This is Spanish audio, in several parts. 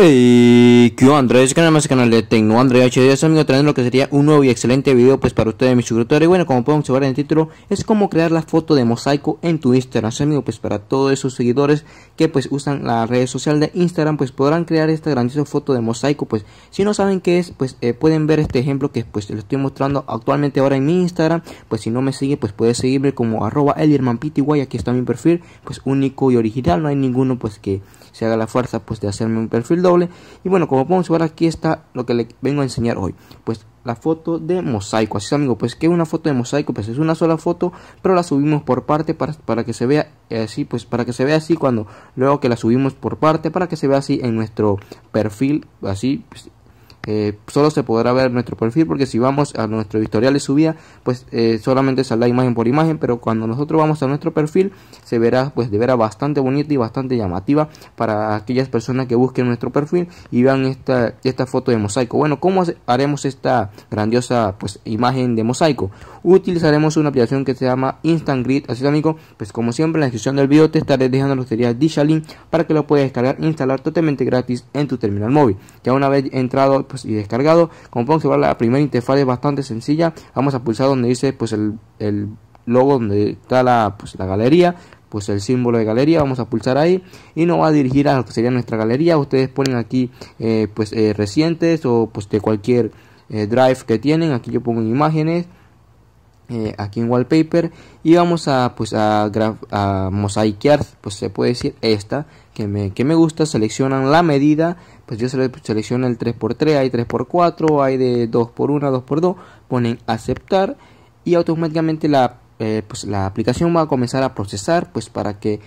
Hey, eh, ¿qué Andrés? Canal más canal de Tecno Andrés HD, amigo, trayendo lo que sería un nuevo y excelente video pues para ustedes, mis suscriptores. Y bueno, como pueden observar en el título, es como crear la foto de mosaico en tu Instagram, amigo, pues para todos esos seguidores que pues usan la red social de Instagram, pues podrán crear esta grandiosa foto de mosaico, pues si no saben qué es, pues eh, pueden ver este ejemplo que pues les estoy mostrando actualmente ahora en mi Instagram, pues si no me sigue, pues puedes seguirme como arroba aquí está mi perfil, pues único y original, no hay ninguno pues que se haga la fuerza pues de hacerme un perfil y bueno, como podemos ver aquí está lo que le vengo a enseñar hoy. Pues la foto de mosaico. Así es, amigo, pues que una foto de mosaico, pues es una sola foto, pero la subimos por parte para, para que se vea eh, así, pues para que se vea así cuando luego que la subimos por parte, para que se vea así en nuestro perfil, así pues, solo se podrá ver nuestro perfil porque si vamos a nuestro historial de subida pues eh, solamente saldrá imagen por imagen pero cuando nosotros vamos a nuestro perfil se verá pues de vera bastante bonita y bastante llamativa para aquellas personas que busquen nuestro perfil y vean esta, esta foto de mosaico bueno cómo haremos esta grandiosa pues imagen de mosaico utilizaremos una aplicación que se llama Instant Grid. Así que amigo, pues como siempre en la descripción del video te estaré dejando los sería de link para que lo puedas descargar e instalar totalmente gratis en tu terminal móvil. Ya una vez entrado pues, y descargado, como podemos observar la primera interfaz es bastante sencilla. Vamos a pulsar donde dice pues el, logo donde está pues, la, galería pues el símbolo de galería vamos a pulsar ahí y nos va a dirigir a lo que sería nuestra galería ustedes ponen aquí eh, pues eh, recientes o pues de cualquier eh, drive que tienen aquí yo pongo imágenes eh, aquí en wallpaper y vamos a pues a, a mosaiquear pues se puede decir esta que me, que me gusta seleccionan la medida pues yo selecciono el 3x3 hay 3x4 hay de 2x1 2x2 ponen aceptar y automáticamente la eh, pues la aplicación va a comenzar a procesar pues para que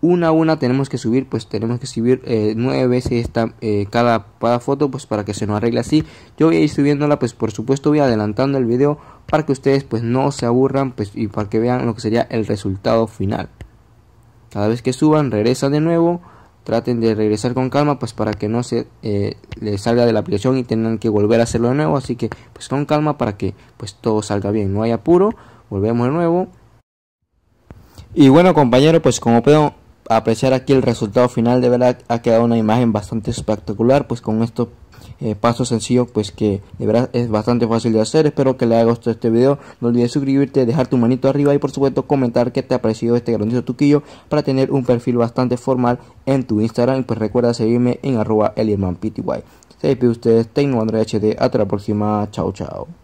una a una tenemos que subir pues tenemos que subir eh, nueve veces esta cada, cada foto pues para que se nos arregle así yo voy a ir subiéndola pues por supuesto voy adelantando el video para que ustedes pues no se aburran pues, y para que vean lo que sería el resultado final. Cada vez que suban, regresan de nuevo, traten de regresar con calma pues para que no se eh, les salga de la aplicación y tengan que volver a hacerlo de nuevo, así que pues con calma para que pues todo salga bien, no hay apuro, volvemos de nuevo. Y bueno compañero, pues como puedo apreciar aquí el resultado final, de verdad ha quedado una imagen bastante espectacular pues con esto eh, paso sencillo pues que de verdad es bastante fácil de hacer espero que le haya gustado este video no olvides suscribirte dejar tu manito arriba y por supuesto comentar que te ha parecido este grandito tuquillo para tener un perfil bastante formal en tu Instagram y pues recuerda seguirme en arroba elirmanpty se despide ustedes tengo Andrea HD hasta la próxima chao chao